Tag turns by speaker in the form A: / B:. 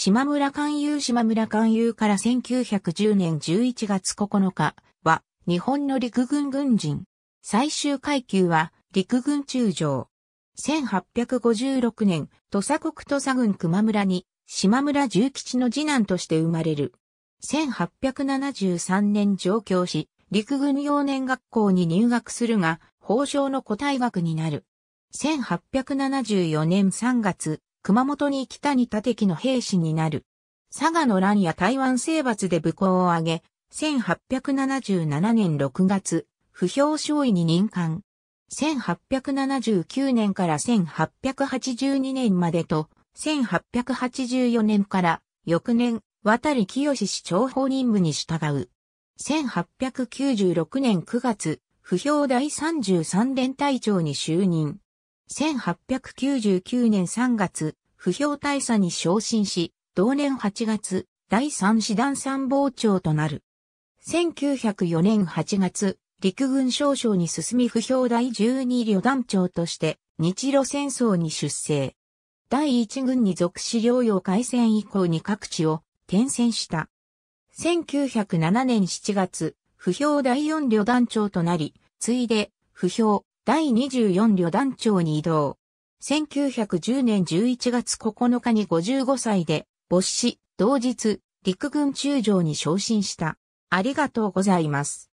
A: 島村勧誘島村勧誘から1910年11月9日は日本の陸軍軍人。最終階級は陸軍中将。1856年、土佐国土佐軍熊村に島村重吉の次男として生まれる。1873年上京し、陸軍幼年学校に入学するが、法上の個体学になる。1874年3月、熊本に北に立木の兵士になる。佐賀の乱や台湾征伐で武功を挙げ、1877年6月、不評少尉に任官。1879年から1882年までと、1884年から翌年、渡り清氏長法任務に従う。1896年9月、不評第33連隊長に就任。1899年3月、不評大佐に昇進し、同年8月、第三師団参謀長となる。1904年8月、陸軍少将に進み不評第12旅団長として、日露戦争に出征。第1軍に属し領養海戦以降に各地を転戦した。1907年7月、不評第4旅団長となり、ついで、不評、第24旅団長に移動。1910年11月9日に55歳で、没死、同日、陸軍中将に昇進した。ありがとうございます。